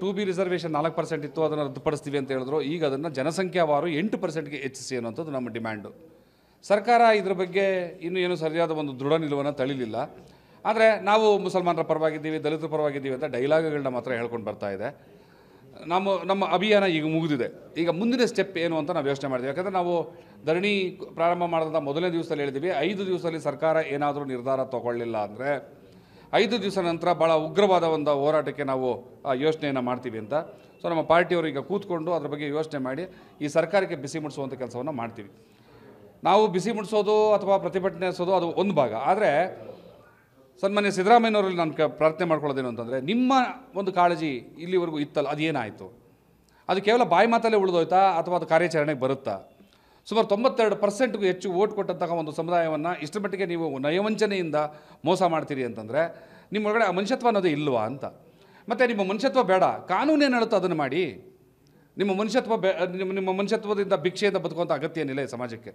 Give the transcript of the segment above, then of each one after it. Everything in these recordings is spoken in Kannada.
ಟು ಬಿ ರಿಸರ್ವೇಷನ್ ನಾಲ್ಕು ಪರ್ಸೆಂಟ್ ಇತ್ತು ಅದನ್ನು ರದ್ದುಪಡಿಸ್ತೀವಿ ಅಂತ ಹೇಳಿದ್ರು ಈಗ ಅದನ್ನು ಜನಸಂಖ್ಯಾವಾರು ಎಂಟು ಪರ್ಸೆಂಟ್ಗೆ ಹೆಚ್ಚಿಸಿ ಅನ್ನೋಂಥದ್ದು ನಮ್ಮ ಡಿಮ್ಯಾಂಡು ಸರ್ಕಾರ ಇದರ ಬಗ್ಗೆ ಇನ್ನೂ ಏನು ಸರಿಯಾದ ಒಂದು ದೃಢ ನಿಲುವನ್ನು ತಳಿಲಿಲ್ಲ ಆದರೆ ನಾವು ಮುಸಲ್ಮಾನರ ಪರವಾಗಿದ್ದೀವಿ ದಲಿತರ ಪರವಾಗಿದ್ದೀವಿ ಅಂತ ಡೈಲಾಗ್ಗಳನ್ನ ಮಾತ್ರ ಹೇಳ್ಕೊಂಡು ಬರ್ತಾ ಇದೆ ನಮ್ಮ ನಮ್ಮ ಅಭಿಯಾನ ಈಗ ಮುಗಿದಿದೆ ಈಗ ಮುಂದಿನ ಸ್ಟೆಪ್ ಏನು ಅಂತ ನಾವು ಯೋಚನೆ ಮಾಡಿದ್ವಿ ಯಾಕಂದರೆ ನಾವು ಧರಣಿ ಪ್ರಾರಂಭ ಮಾಡಿದಂಥ ಮೊದಲನೇ ದಿವಸದಲ್ಲಿ ಹೇಳಿದ್ದೀವಿ ಐದು ದಿವಸದಲ್ಲಿ ಸರ್ಕಾರ ಏನಾದರೂ ನಿರ್ಧಾರ ತಗೊಳ್ಳಿಲ್ಲ ಅಂದರೆ ಐದು ದಿವಸ ನಂತರ ಭಾಳ ಉಗ್ರವಾದ ಒಂದು ಹೋರಾಟಕ್ಕೆ ನಾವು ಯೋಚನೆಯನ್ನು ಮಾಡ್ತೀವಿ ಅಂತ ಸೊ ನಮ್ಮ ಪಾರ್ಟಿಯವರು ಈಗ ಕೂತ್ಕೊಂಡು ಅದ್ರ ಬಗ್ಗೆ ಯೋಚನೆ ಮಾಡಿ ಈ ಸರ್ಕಾರಕ್ಕೆ ಬಿಸಿ ಮುಡಿಸುವಂಥ ಕೆಲಸವನ್ನು ಮಾಡ್ತೀವಿ ನಾವು ಬಿಸಿ ಮುಡಿಸೋದು ಅಥವಾ ಪ್ರತಿಭಟನೆ ನಡೆಸೋದು ಅದು ಒಂದು ಭಾಗ ಆದರೆ ಸನ್ಮಾನ್ಯ ಸಿದ್ದರಾಮಯ್ಯವರಲ್ಲಿ ನಾನು ಕ ಪ್ರಾರ್ಥನೆ ಮಾಡ್ಕೊಳ್ಳೋದೇನು ಅಂತಂದರೆ ನಿಮ್ಮ ಒಂದು ಕಾಳಜಿ ಇಲ್ಲಿವರೆಗೂ ಇತ್ತಲ್ಲ ಅದೇನಾಯಿತು ಅದು ಕೇವಲ ಬಾಯಿ ಮಾತಲ್ಲೇ ಉಳಿದೋಯ್ತಾ ಅಥವಾ ಅದು ಕಾರ್ಯಾಚರಣೆಗೆ ಬರುತ್ತಾ ಸುಮಾರು ತೊಂಬತ್ತೆರಡು ಪರ್ಸೆಂಟ್ಗೂ ಹೆಚ್ಚು ಓಟ್ ಕೊಟ್ಟಂತಹ ಒಂದು ಸಮುದಾಯವನ್ನು ಇಷ್ಟು ಮಟ್ಟಿಗೆ ನೀವು ನಯವಂಚನೆಯಿಂದ ಮೋಸ ಮಾಡ್ತೀರಿ ಅಂತಂದರೆ ನಿಮ್ಮೊಳಗಡೆ ಆ ಮನುಷ್ಯತ್ವ ಅನ್ನೋದು ಇಲ್ವಾ ಅಂತ ಮತ್ತು ನಿಮ್ಮ ಮನುಷ್ಯತ್ವ ಬೇಡ ಏನು ಹೇಳುತ್ತೋ ಅದನ್ನು ಮಾಡಿ ನಿಮ್ಮ ಮನುಷ್ಯತ್ವ ಬೇ ನಿಮ್ಮ ನಿಮ್ಮ ಮನುಷ್ಯತ್ವದಿಂದ ಭಿಕ್ಷೆಯಿಂದ ಬದುಕುವಂಥ ಅಗತ್ಯ ಏನಿಲ್ಲ ಸಮಾಜಕ್ಕೆ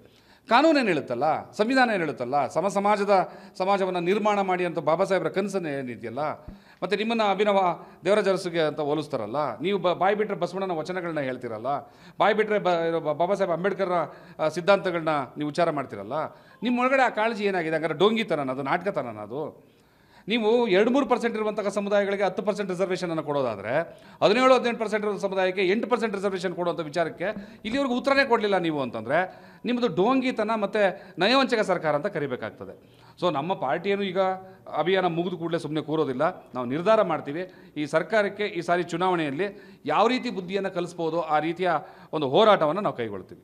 ಸಮಾಜಕ್ಕೆ ಏನು ಹೇಳುತ್ತಲ್ಲ ಸಂವಿಧಾನ ಏನು ಹೇಳುತ್ತಲ್ಲ ಸಮ ಸಮಾಜದ ಸಮಾಜವನ್ನು ನಿರ್ಮಾಣ ಮಾಡಿ ಅಂತ ಬಾಬಾ ಸಾಹೇಬರ ಕನಸನ್ನು ಏನಿದೆಯಲ್ಲ ಮತ್ತು ನಿಮ್ಮನ್ನು ಅಭಿನವ ದೇವರಾಜ ಅರಸುಗೆ ಅಂತ ಹೋಲಿಸ್ತಾರಲ್ಲ ನೀವು ಬ ಬಾಯಿ ಬಿಟ್ಟರೆ ಬಸವಣ್ಣನ ವಚನಗಳನ್ನ ಹೇಳ್ತಿರಲ್ಲ ಬಾಯಿ ಬಿಟ್ಟರೆ ಬಾಬಾ ಸಾಹೇಬ್ ಅಂಬೇಡ್ಕರ್ ಸಿದ್ಧಾಂತಗಳನ್ನ ನೀವು ವಿಚಾರ ಮಾಡ್ತಿರಲ್ಲ ನಿಮ್ಮೊಳಗಡೆ ಆ ಕಾಳಜಿ ಏನಾಗಿದೆ ಹಂಗಾರೆ ಡೋಂಗಿತನ ಅದು ನಾಟಕತನ ಅದು ನೀವು ಎರಡು ಮೂರು ಪರ್ಸೆಂಟ್ ಇರುವಂತಹ ಸಮುದಾಯಗಳಿಗೆ ಹತ್ತು ಪರ್ಸೆಂಟ್ ರಿಸರ್ವೇಷನನ್ನು ಕೊಡೋದಾದರೆ ಹದಿನೇಳು ಹದಿನೆಂಟು ಪರ್ಸೆಂಟ್ ಇರುವ ಸಮುದಾಯಕ್ಕೆ ಎಂಟು ಪರ್ಸೆಂಟ್ ರಿಸರ್ವೇಷನ್ ಕೊಡುವಂಥ ವಿಚಾರಕ್ಕೆ ಇಲ್ಲಿವರೆಗೂ ಉತ್ತರನೇ ಕೊಡಲಿಲ್ಲ ನೀವು ಅಂತಂದರೆ ನಿಮ್ಮದು ಡೋಂಗಿತನ ಮತ್ತು ನಯವಂಚಕ ಸರ್ಕಾರ ಅಂತ ಕರಿಬೇಕಾಗ್ತದೆ ಸೊ ನಮ್ಮ ಪಾರ್ಟಿಯನ್ನು ಈಗ ಅಭಿಯಾನ ಮುಗಿದು ಕೂಡಲೇ ಸುಮ್ಮನೆ ಕೂರೋದಿಲ್ಲ ನಾವು ನಿರ್ಧಾರ ಮಾಡ್ತೀವಿ ಈ ಸರ್ಕಾರಕ್ಕೆ ಈ ಸಾರಿ ಚುನಾವಣೆಯಲ್ಲಿ ಯಾವ ರೀತಿ ಬುದ್ಧಿಯನ್ನು ಕಲಿಸ್ಬೋದು ಆ ರೀತಿಯ ಒಂದು ಹೋರಾಟವನ್ನು ನಾವು ಕೈಗೊಳ್ತೀವಿ